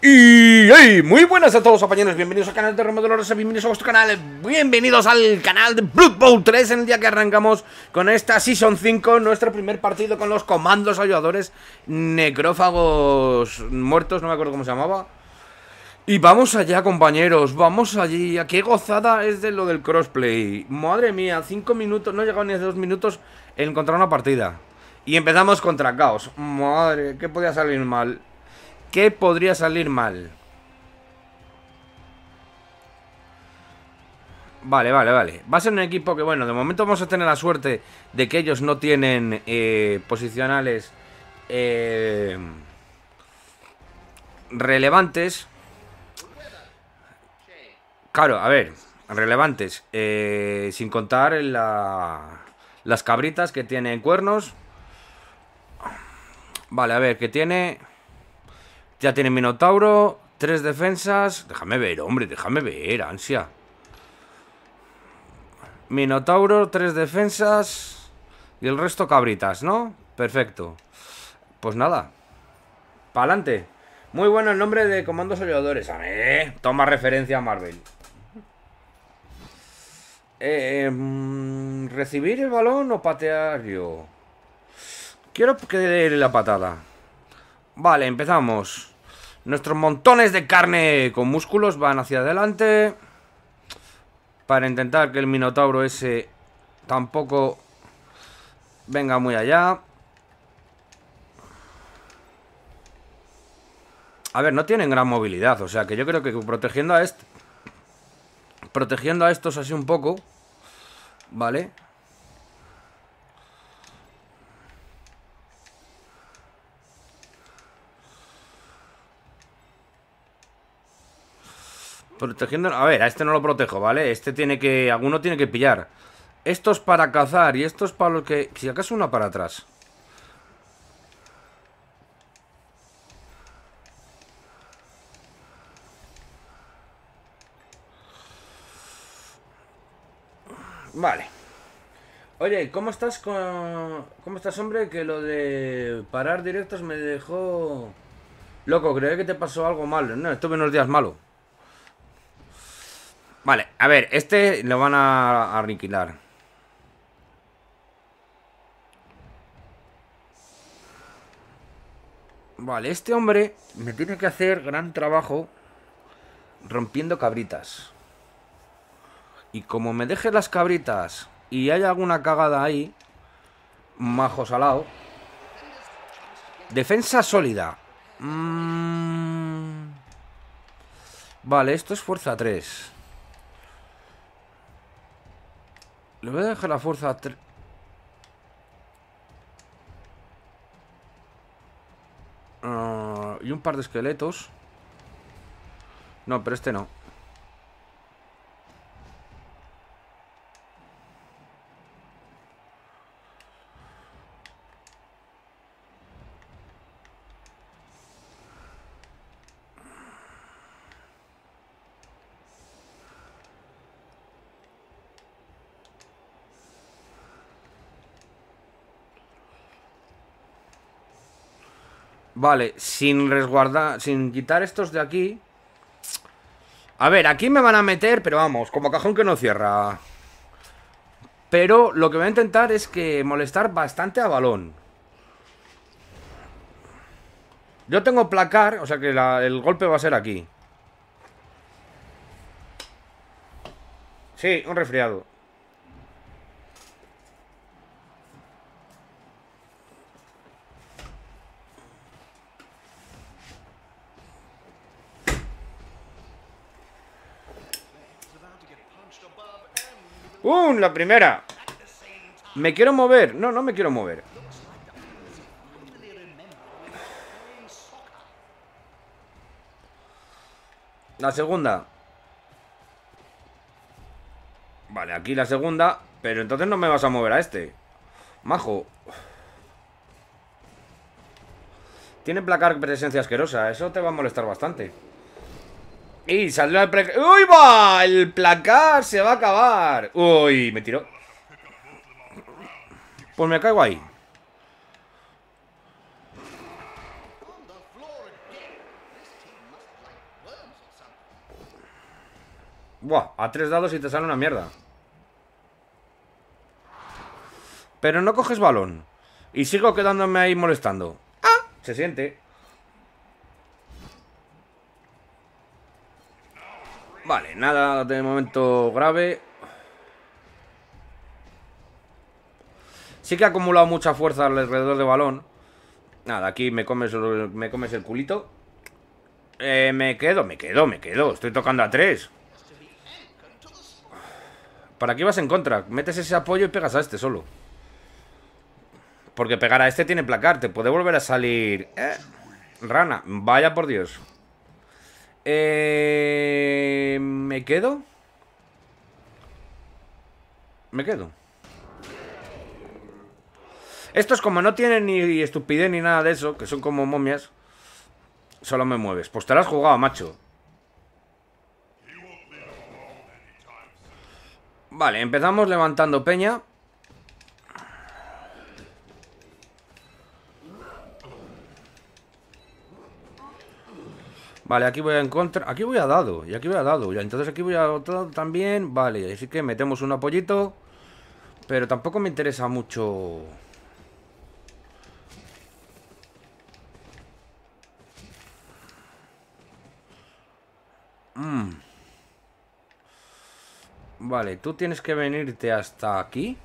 Y muy buenas a todos compañeros, bienvenidos al canal de Dolores, bienvenidos a vuestro canal, bienvenidos al canal de Blood Bowl 3 en el día que arrancamos con esta Season 5, nuestro primer partido con los comandos ayudadores necrófagos muertos, no me acuerdo cómo se llamaba. Y vamos allá compañeros, vamos allí, qué gozada es de lo del crossplay. Madre mía, 5 minutos, no he llegado ni a 2 minutos en encontrar una partida. Y empezamos contra Caos, madre, ¿qué podía salir mal? ¿Qué podría salir mal? Vale, vale, vale. Va a ser un equipo que, bueno, de momento vamos a tener la suerte de que ellos no tienen eh, posicionales eh, relevantes. Claro, a ver, relevantes. Eh, sin contar las cabritas que tiene en cuernos. Vale, a ver, que tiene... Ya tiene Minotauro, tres defensas. Déjame ver, hombre, déjame ver, ansia. Minotauro, tres defensas. Y el resto cabritas, ¿no? Perfecto. Pues nada. Pa'lante. Muy bueno el nombre de Comandos a Toma referencia a Marvel. Eh, em, ¿Recibir el balón o patear yo? Quiero que dé la patada. Vale, empezamos Nuestros montones de carne con músculos van hacia adelante Para intentar que el minotauro ese tampoco venga muy allá A ver, no tienen gran movilidad O sea que yo creo que protegiendo a este Protegiendo a estos así un poco Vale Protegiendo... A ver, a este no lo protejo, ¿vale? Este tiene que... Alguno tiene que pillar. Estos para cazar y estos para lo que... Si acaso una para atrás. Vale. Oye, ¿cómo estás con... ¿Cómo estás, hombre? Que lo de parar directos me dejó... Loco, creo que te pasó algo malo. No, estuve unos días malo. A ver, este lo van a aniquilar. Vale, este hombre me tiene que hacer gran trabajo rompiendo cabritas. Y como me deje las cabritas y hay alguna cagada ahí, majo salado. Defensa sólida. Mm. Vale, esto es fuerza 3. Le voy a dejar la fuerza a ah, y un par de esqueletos. No, pero este no. Vale, sin resguardar, sin quitar estos de aquí. A ver, aquí me van a meter, pero vamos, como cajón que no cierra. Pero lo que voy a intentar es que molestar bastante a balón. Yo tengo placar, o sea que el golpe va a ser aquí. Sí, un resfriado. ¡Bum! La primera. Me quiero mover. No, no me quiero mover. La segunda. Vale, aquí la segunda. Pero entonces no me vas a mover a este. Majo. Tiene placar presencia asquerosa. Eso te va a molestar bastante. Y saldrá el placar. ¡Uy, va! El placar se va a acabar. Uy, me tiró. Pues me caigo ahí. Buah, a tres dados y te sale una mierda. Pero no coges balón. Y sigo quedándome ahí molestando. ¡Ah! Se siente. Vale, nada de momento grave. Sí que ha acumulado mucha fuerza alrededor del balón. Nada, aquí me comes, me comes el culito. Eh, me quedo, me quedo, me quedo. Estoy tocando a tres. ¿Para qué vas en contra? Metes ese apoyo y pegas a este solo. Porque pegar a este tiene placar. Te puede volver a salir... Eh, rana, vaya por Dios. Eh, ¿Me quedo? Me quedo. Estos como no tienen ni estupidez ni nada de eso, que son como momias, solo me mueves. Pues te lo has jugado, macho. Vale, empezamos levantando peña. Vale, aquí voy a encontrar... Aquí voy a dado, y aquí voy a dado. ya entonces aquí voy a otro también. Vale, así que metemos un apoyito. Pero tampoco me interesa mucho... Mm. Vale, tú tienes que venirte hasta aquí.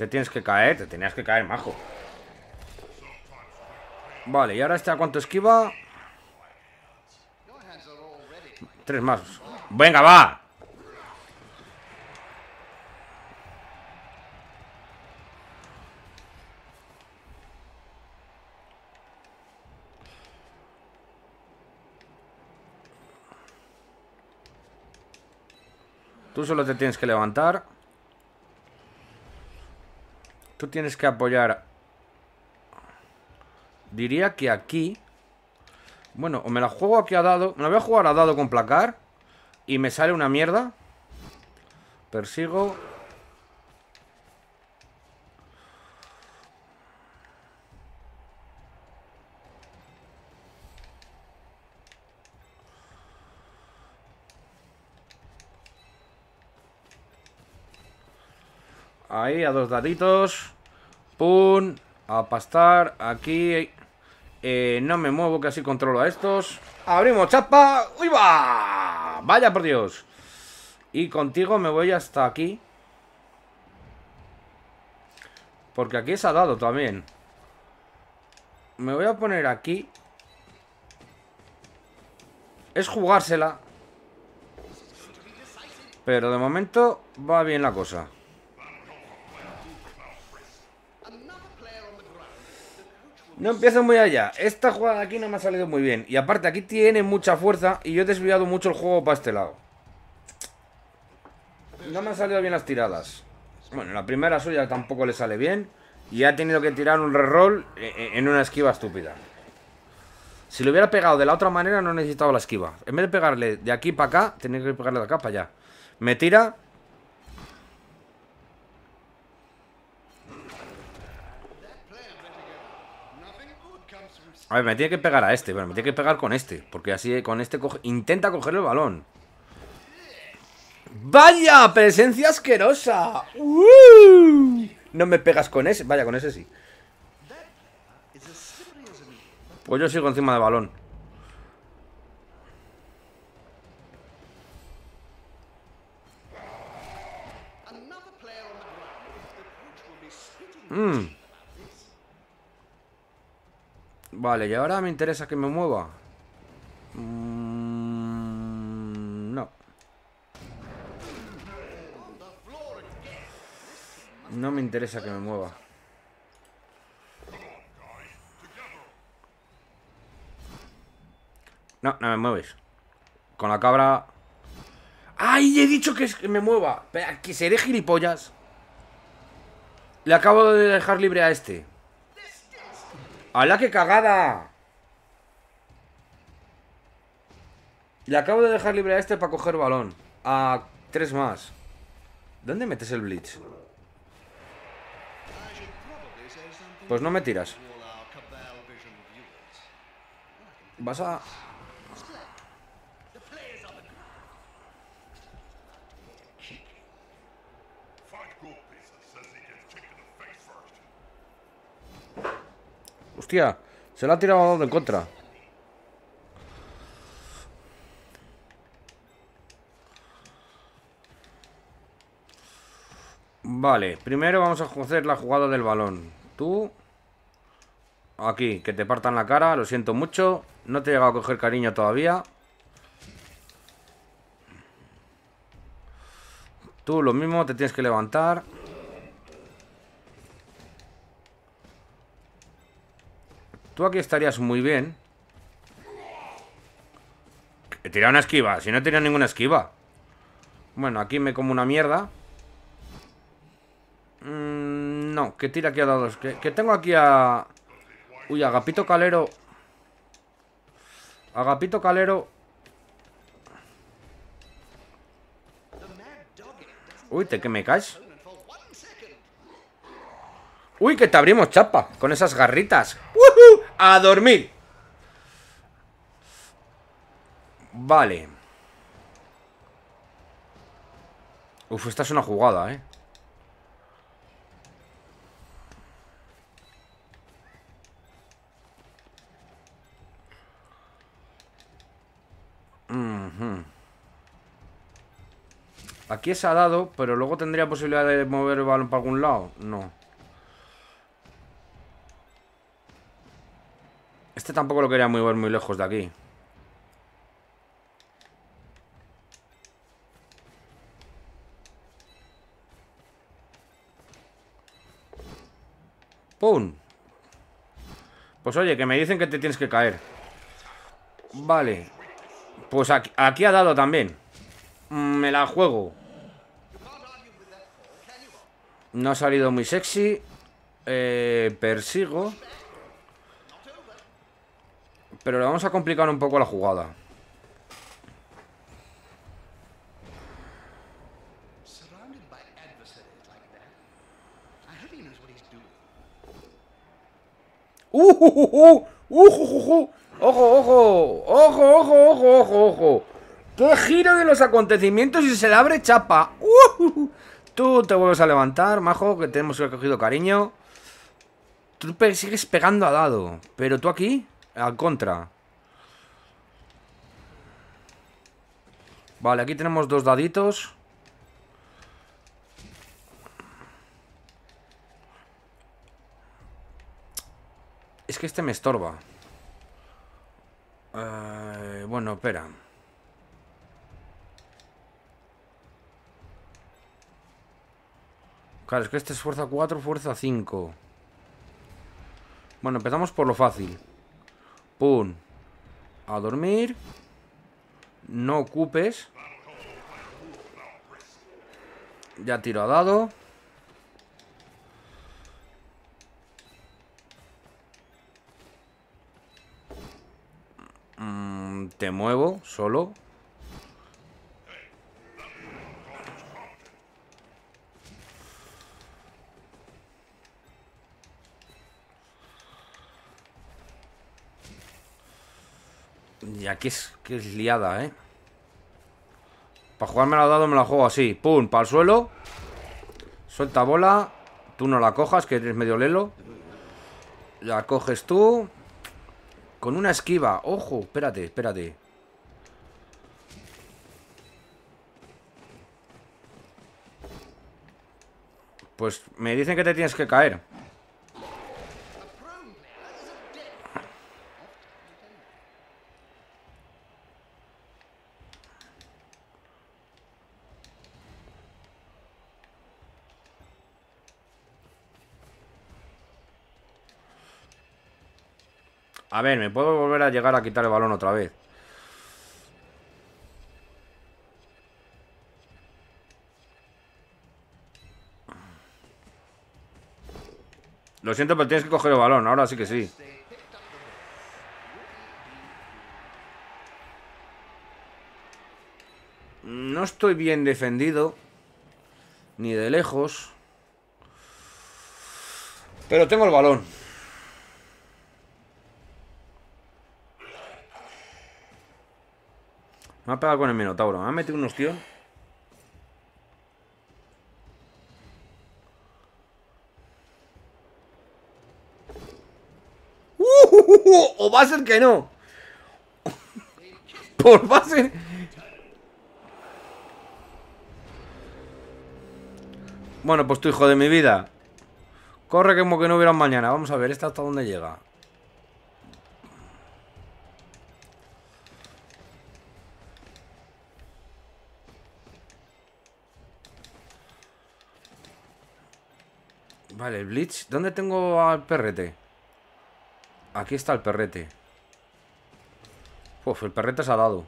Te tienes que caer, te tenías que caer, majo. Vale, ¿y ahora está a cuánto esquiva? Tres más. ¡Venga, va! Tú solo te tienes que levantar. Tú tienes que apoyar... Diría que aquí... Bueno, o me la juego aquí a dado... Me la voy a jugar a dado con placar. Y me sale una mierda. Persigo... a dos daditos. Pum. A pastar. Aquí. Eh, no me muevo, que así controlo a estos. Abrimos chapa. ¡Uy, va! Vaya por Dios. Y contigo me voy hasta aquí. Porque aquí se ha dado también. Me voy a poner aquí. Es jugársela. Pero de momento va bien la cosa. No empiezo muy allá. Esta jugada aquí no me ha salido muy bien. Y aparte, aquí tiene mucha fuerza y yo he desviado mucho el juego para este lado. No me han salido bien las tiradas. Bueno, la primera suya tampoco le sale bien. Y ha tenido que tirar un reroll eh, eh, en una esquiva estúpida. Si lo hubiera pegado de la otra manera, no necesitaba la esquiva. En vez de pegarle de aquí para acá, tenía que pegarle de acá para allá. Me tira A ver, me tiene que pegar a este, Bueno, me tiene que pegar con este. Porque así con este intenta coger el balón. ¡Vaya! ¡Presencia asquerosa! ¡Uh! No me pegas con ese. Vaya, con ese sí. Pues yo sigo encima del balón. Mmm. Vale, y ahora me interesa que me mueva. Mm, no. No me interesa que me mueva. No, no me mueves. Con la cabra... ¡Ay! He dicho que me mueva. Que seré gilipollas. Le acabo de dejar libre a este. ¡Hala, qué cagada! Le acabo de dejar libre a este para coger balón. A tres más. ¿Dónde metes el blitz? Pues no me tiras. Vas a... Hostia, se la ha tirado de en contra. Vale, primero vamos a hacer la jugada del balón. Tú... Aquí, que te partan la cara, lo siento mucho. No te he llegado a coger cariño todavía. Tú lo mismo, te tienes que levantar. Tú aquí estarías muy bien. He tirado una esquiva. Si no he tirado ninguna esquiva. Bueno, aquí me como una mierda. Mm, no, ¿qué tira aquí a dados. Que, que tengo aquí a... Uy, Agapito Calero. Agapito Calero. Uy, te que me caes. Uy, que te abrimos chapa con esas garritas. ¡Woohoo! A dormir. Vale. Uf, esta es una jugada, ¿eh? Aquí se ha dado, pero luego tendría posibilidad de mover el balón para algún lado. No. Este tampoco lo quería muy, muy lejos de aquí. ¡Pum! Pues oye, que me dicen que te tienes que caer. Vale. Pues aquí, ha dado también. Mm, me la juego. No ha salido muy sexy. Eh, persigo. Pero le vamos a complicar un poco la jugada. ¡Uh, uh, uh, ojo ojo! ¡Ojo, ojo, ojo, ojo, ojo! ¡Qué giro de los acontecimientos y se le abre chapa! ¡Uh! uh, uh. Tú te vuelves a levantar, majo, que tenemos que cogido cariño. Tú sigues pegando a dado. Pero tú aquí... Al contra. Vale, aquí tenemos dos daditos. Es que este me estorba. Eh, bueno, espera. Claro, es que este es fuerza 4, fuerza 5. Bueno, empezamos por lo fácil. A dormir. No ocupes. Ya tiro a dado. Mm, te muevo solo. que es, que es liada, ¿eh? Para jugarme la dado me la juego así. Pum, para el suelo. Suelta bola. Tú no la cojas, que eres medio lelo. La coges tú. Con una esquiva. Ojo, espérate, espérate. Pues me dicen que te tienes que caer. A ver, me puedo volver a llegar a quitar el balón otra vez. Lo siento, pero tienes que coger el balón. Ahora sí que sí. No estoy bien defendido. Ni de lejos. Pero tengo el balón. Me ha pegado con el Minotauro. Me ha metido unos tíos. ¡Uh! o va a ser que no. Por base! Bueno, pues tu hijo de mi vida. Corre como que no hubiera mañana. Vamos a ver esta hasta dónde llega. Blitz. ¿Dónde tengo al perrete? Aquí está el perrete. Puf, el perrete se ha dado.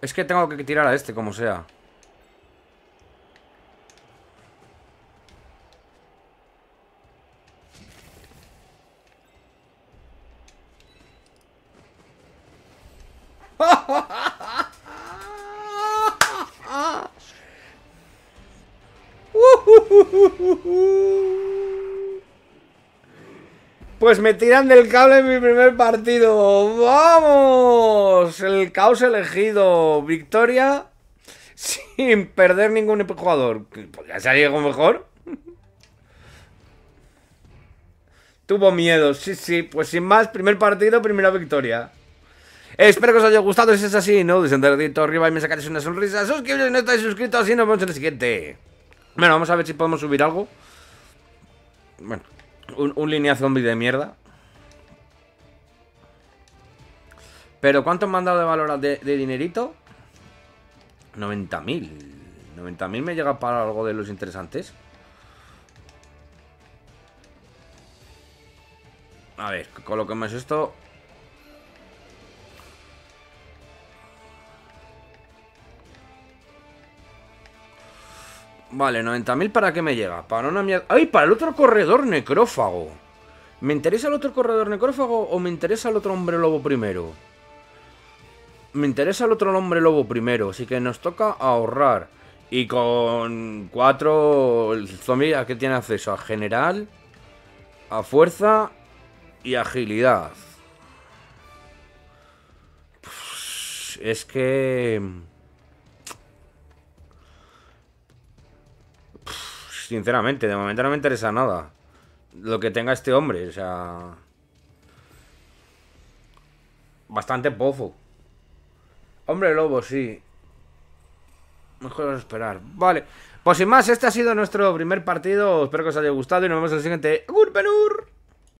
Es que tengo que tirar a este, como sea. Pues me tiran del cable en mi primer partido. ¡Vamos! El caos elegido. Victoria sin perder ningún jugador. ¿Podría salir algo mejor? Tuvo miedo. Sí, sí. Pues sin más, primer partido, primera victoria. Espero que os haya gustado. Si es así, ¿no? Descender arriba y me sacáis una sonrisa. Suscribiros si no estáis suscritos. Así nos vemos en el siguiente. Bueno, vamos a ver si podemos subir algo. Bueno. Un, línea zombie de mierda. Pero ¿cuánto me han dado de valor de, dinerito? 90.000. 90.000 me llega para algo de los interesantes. A ver, coloquemos esto Vale, 90.000 para qué me llega? Para una mierda... ¡Ay, para el otro corredor necrófago! ¿Me interesa el otro corredor necrófago o me interesa el otro hombre lobo primero? Me interesa el otro hombre lobo primero, así que nos toca ahorrar. Y con cuatro... zombies, a qué tiene acceso? A general, a fuerza y agilidad. Es que... sinceramente, de momento no me interesa nada. Lo que tenga este hombre, o sea... Bastante pofo. Hombre lobo, sí. Mejor esperar. Vale. Pues sin más, este ha sido nuestro primer partido. Espero que os haya gustado y nos vemos en el siguiente. ¡Gurpenur!